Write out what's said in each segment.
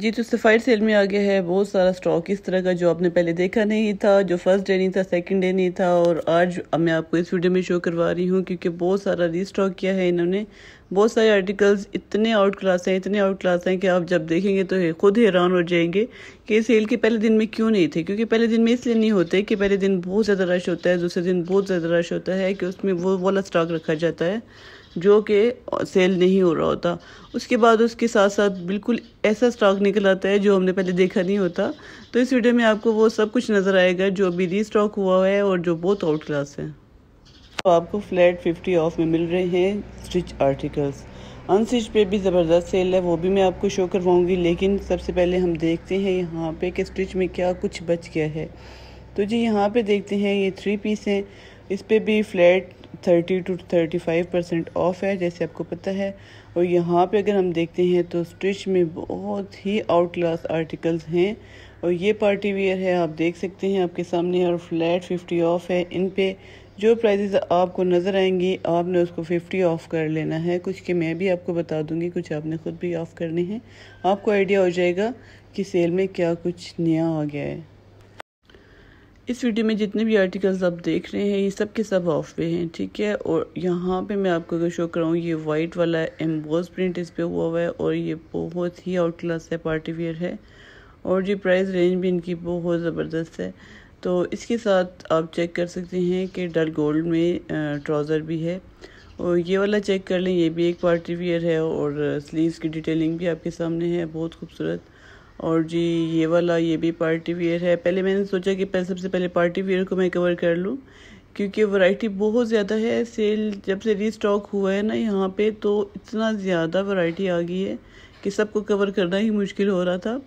जी तो सफ़ाइड सेल में आ गया है बहुत सारा स्टॉक इस तरह का जो आपने पहले देखा नहीं था जो फर्स्ट डे नहीं था सेकंड डे नहीं था और आज मैं आपको इस वीडियो में शो करवा रही हूँ क्योंकि बहुत सारा रीस्टॉक किया है इन्होंने बहुत सारे आर्टिकल्स इतने आउट क्लास हैं इतने आउट क्लास हैं कि आप जब देखेंगे तो है, खुद हैरान हो जाएंगे कि सेल के पहले दिन में क्यों नहीं थे क्योंकि पहले दिन में इसलिए नहीं होते कि पहले दिन बहुत ज़्यादा रश होता है दूसरे दिन बहुत ज़्यादा रश होता है कि उसमें वो वाला स्टॉक रखा जाता है जो कि सेल नहीं हो रहा होता उसके बाद उसके साथ साथ बिल्कुल ऐसा स्टॉक निकल आता है जो हमने पहले देखा नहीं होता तो इस वीडियो में आपको वो सब कुछ नज़र आएगा जो अभी री स्टॉक हुआ है और जो बहुत आउट क्लास है तो आपको फ्लैट फिफ्टी ऑफ में मिल रहे हैं स्टिच आर्टिकल्स अनस्टिच पे भी ज़बरदस्त सेल है वो भी मैं आपको शो करवाऊँगी लेकिन सबसे पहले हम देखते हैं यहाँ पर कि स्टिच में क्या कुछ बच गया है तो जी यहाँ पर देखते हैं ये थ्री पीस हैं इस पर भी flat thirty to thirty five percent off है जैसे आपको पता है और यहाँ पे अगर हम देखते हैं तो स्टिच में बहुत ही आउट क्लास आर्टिकल्स हैं और ये पार्टी वेयर है आप देख सकते हैं आपके सामने और फ्लैट फिफ्टी ऑफ है इन पे जो प्राइजेज आपको नज़र आएंगी आपने उसको फिफ्टी ऑफ कर लेना है कुछ के मैं भी आपको बता दूंगी कुछ आपने ख़ुद भी ऑफ करने हैं आपको आइडिया हो जाएगा कि सेल में क्या कुछ नया आ गया है इस वीडियो में जितने भी आर्टिकल्स आप देख रहे हैं ये सब के सब ऑफ पे हैं ठीक है और यहाँ पे मैं आपको अगर शो कराऊँ ये वाइट वाला एम्बोज प्रिंट इस पर हुआ हुआ है और ये बहुत ही आउट क्लास है पार्टी वेयर है और ये प्राइस रेंज भी इनकी बहुत ज़बरदस्त है तो इसके साथ आप चेक कर सकते हैं कि डल गोल्ड में ट्राउज़र भी है और ये वाला चेक कर लें ये भी एक पार्टी वियर है और स्लीव्स की डिटेलिंग भी आपके सामने है बहुत खूबसूरत और जी ये वाला ये भी पार्टी वेयर है पहले मैंने सोचा कि पहले सबसे पहले पार्टी वेयर को मैं कवर कर लूँ क्योंकि वैरायटी बहुत ज़्यादा है सेल जब से रीस्टॉक हुआ है ना यहाँ पे तो इतना ज़्यादा वैरायटी आ गई है कि सबको कवर करना ही मुश्किल हो रहा था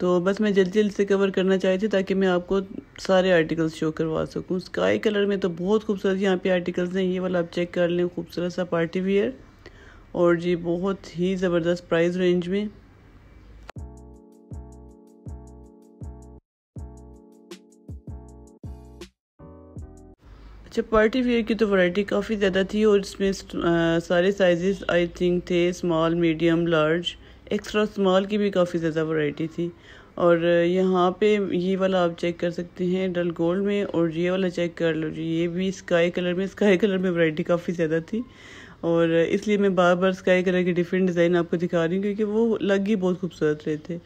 तो बस मैं जल्दी जल्दी से कवर करना चाहती थी ताकि मैं आपको सारे आर्टिकल्स शो करवा सकूँ स्काई कलर में तो बहुत खूबसूरत यहाँ पे आर्टिकल्स हैं ये वाला आप चेक कर लें खूबसूरत सा पार्टी वियर और जी बहुत ही ज़बरदस्त प्राइस रेंज में अच्छा पार्टी वेयर की तो वैरायटी काफ़ी ज़्यादा थी और इसमें सारे साइजेस आई थिंक थे small medium large extra small की भी काफ़ी ज़्यादा वैरायटी थी और यहाँ पे ये वाला आप चेक कर सकते हैं डल गोल्ड में और ये वाला चेक कर लो जी ये भी स्काई कलर में स्काई कलर में वैरायटी काफ़ी ज़्यादा थी और इसलिए मैं बार बार स्काई कलर के डिफरेंट डिज़ाइन आपको दिखा रही हूँ क्योंकि वो लग ही बहुत खूबसूरत रहे थे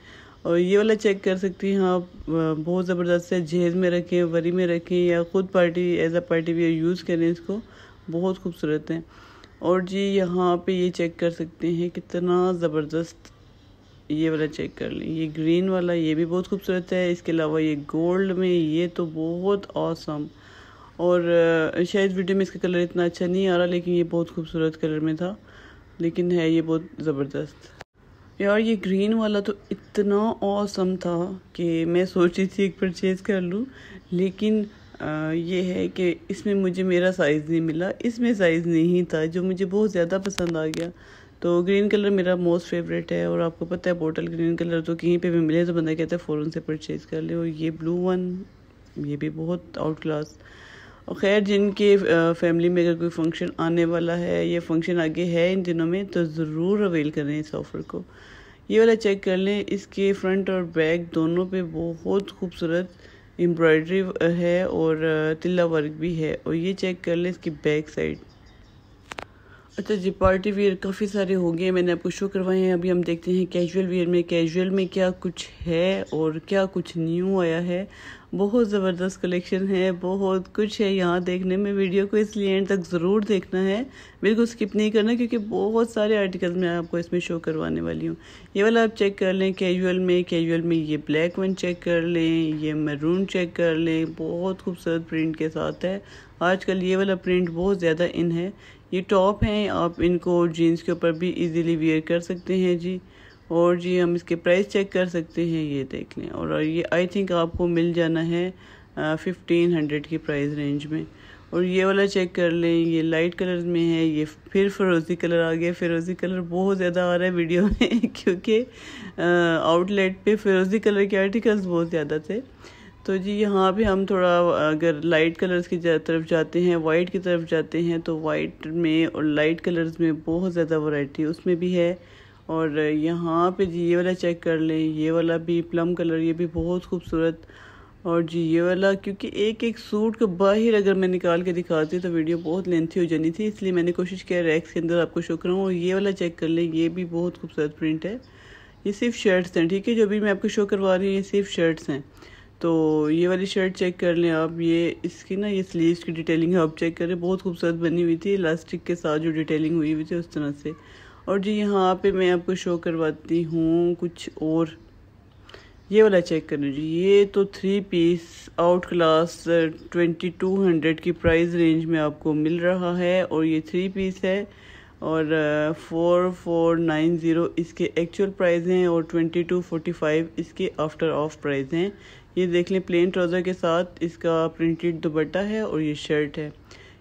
और ये वाला चेक कर सकती हैं आप बहुत ज़बरदस्त है जहेज में रखें वरी में रखें या ख़ुद party as a party wear use करें इसको बहुत खूबसूरत है और जी यहाँ पे ये चेक कर सकते हैं कितना ज़बरदस्त ये वाला चेक कर लें ये ग्रीन वाला ये भी बहुत खूबसूरत है इसके अलावा ये गोल्ड में ये तो बहुत औसम और शायद वीडियो में इसका कलर इतना अच्छा नहीं आ रहा लेकिन ये बहुत खूबसूरत कलर में था लेकिन है ये बहुत ज़बरदस्त यार ये ग्रीन वाला तो इतना औसम था कि मैं सोची थी एक परचेज़ कर लूँ लेकिन आ, ये है कि इसमें मुझे मेरा साइज़ नहीं मिला इसमें साइज़ नहीं था जो मुझे बहुत ज़्यादा पसंद आ गया तो ग्रीन कलर मेरा मोस्ट फेवरेट है और आपको पता है बोटल ग्रीन कलर तो कहीं पे भी मिले तो बंदा कहता है फ़ौरन से परचेज़ कर ले और ये ब्लू वन ये भी बहुत आउट क्लास और खैर जिनके फैमिली में अगर कोई फंक्शन आने वाला है या फंक्शन आगे है इन दिनों में तो ज़रूर अवेल करें इस ऑफ़र को ये वाला चेक कर लें इसके फ्रंट और बैक दोनों पे बहुत खूबसूरत एम्ब्रॉयडरी है और तिल्ला वर्क भी है और ये चेक कर लें इसकी बैक साइड अच्छा जी पार्टी वेयर काफ़ी सारे हो गए मैंने आपको शो करवाए हैं अभी हम देखते हैं कैजुअल वेयर में कैजुअल में क्या कुछ है और क्या कुछ न्यू आया है बहुत ज़बरदस्त कलेक्शन है बहुत कुछ है यहाँ देखने में वीडियो को इसलिए एंड तक ज़रूर देखना है बिल्कुल स्किप नहीं करना क्योंकि बहुत सारे आर्टिकल्स मैं आपको इसमें शो करवाने वाली हूँ ये वाला आप चेक कर लें कैजुअल में कैजुअल में ये ब्लैक वन चेक कर लें ये मरून चेक कर लें बहुत खूबसूरत प्रिंट के साथ है आजकल ये वाला प्रिंट बहुत ज़्यादा इन है ये टॉप हैं आप इनको जीन्स के ऊपर भी इजीली वेयर कर सकते हैं जी और जी हम इसके प्राइस चेक कर सकते हैं ये देख लें और ये आई थिंक आपको मिल जाना है फिफ्टीन हंड्रेड की प्राइस रेंज में और ये वाला चेक कर लें ये लाइट कलर में है ये फिर फिरोज़ी कलर आ गया फिरोज़ी कलर बहुत ज़्यादा आ रहा है वीडियो में क्योंकि आउटलेट पे फिरोज़ी कलर के आर्टिकल्स बहुत ज़्यादा थे तो जी यहाँ पे हम थोड़ा अगर लाइट कलर्स की तरफ जाते हैं वाइट की तरफ जाते हैं तो वाइट में और लाइट कलर्स में बहुत ज़्यादा वैरायटी उसमें भी है और यहाँ पे जी ये वाला चेक कर लें ये वाला भी प्लम कलर ये भी बहुत खूबसूरत और जी ये वाला क्योंकि एक एक सूट का बाहर अगर मैं निकाल के दिखाती तो वीडियो बहुत लेंथी हो जानी थी इसलिए मैंने कोशिश किया रैक्स के अंदर आपको शो कराऊँ और ये वाला चेक कर लें ये भी बहुत खूबसूरत प्रिंट है ये सिर्फ शर्ट्स हैं ठीक है जो भी मैं आपको शो करवा रही हूँ ये सिर्फ शर्ट्स हैं तो ये वाली शर्ट चेक कर लें आप ये इसकी ना ये स्लीव्स की डिटेलिंग है आप चेक करें बहुत खूबसूरत बनी हुई थी इलास्टिक के साथ जो डिटेलिंग हुई हुई थी उस तरह से और जी यहाँ पे मैं आपको शो करवाती हूँ कुछ और ये वाला चेक कर लें जी ये तो three piece out class twenty two hundred की प्राइस रेंज में आपको मिल रहा है और ये थ्री पीस है और फोर फोर नाइन ज़ीरो इसके एक्चुअल प्राइस हैं और ट्वेंटी टू फोर्टी फाइव इसके आफ्टर ऑफ प्राइस हैं ये देख लें प्लेन ट्राउज़र के साथ इसका प्रिंटेड दुपट्टा है और ये शर्ट है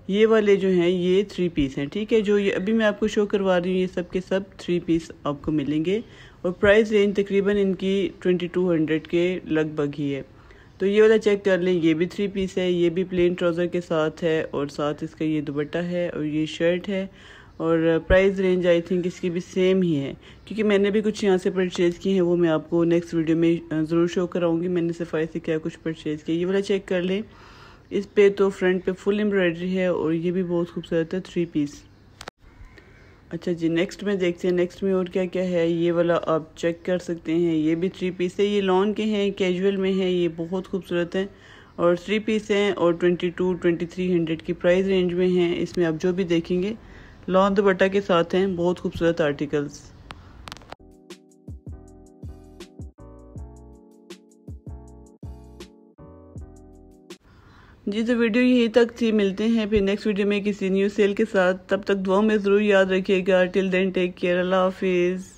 ये वाले जो हैं ये थ्री पीस हैं ठीक है जो ये अभी मैं आपको शो करवा रही हूँ ये सब के सब थ्री पीस आपको मिलेंगे और प्राइस रेंज तकरीबन इनकी ट्वेंटी टू हंड्रेड के लगभग ही है तो ये वाला चेक कर लें ये भी थ्री पीस है ये भी प्लेन ट्राउज़र के साथ है और साथ इसका ये दुपट्टा है और ये शर्ट है और प्राइस रेंज आई थिंक इसकी भी सेम ही है क्योंकि मैंने भी कुछ यहाँ से परचेज़ किए हैं वो मैं आपको नेक्स्ट वीडियो में ज़रूर शो कराऊंगी मैंने सफ़ाई से क्या कुछ परचेज़ किया ये वाला चेक कर लें इस पे तो फ्रंट पे फुल एम्ब्रॉयडरी है और ये भी बहुत खूबसूरत है थ्री पीस अच्छा जी नेक्स्ट में देखते हैं नेक्स्ट में और क्या क्या है ये वाला आप चेक कर सकते हैं ये भी थ्री पीस है ये लॉन्ग के हैं कैजुअल में है ये बहुत खूबसूरत है और थ्री पीस हैं और twenty two twenty three hundred की प्राइस रेंज में हैं इसमें आप जो भी देखेंगे लॉन दुपट्टा के साथ हैं बहुत खूबसूरत आर्टिकल्स जी तो वीडियो यहीं तक थी मिलते हैं फिर नेक्स्ट वीडियो में किसी न्यू सेल के साथ तब तक दुआ में ज़रूर याद रखिएगा टिल देन टेक केयर अल्लाह हाफिज़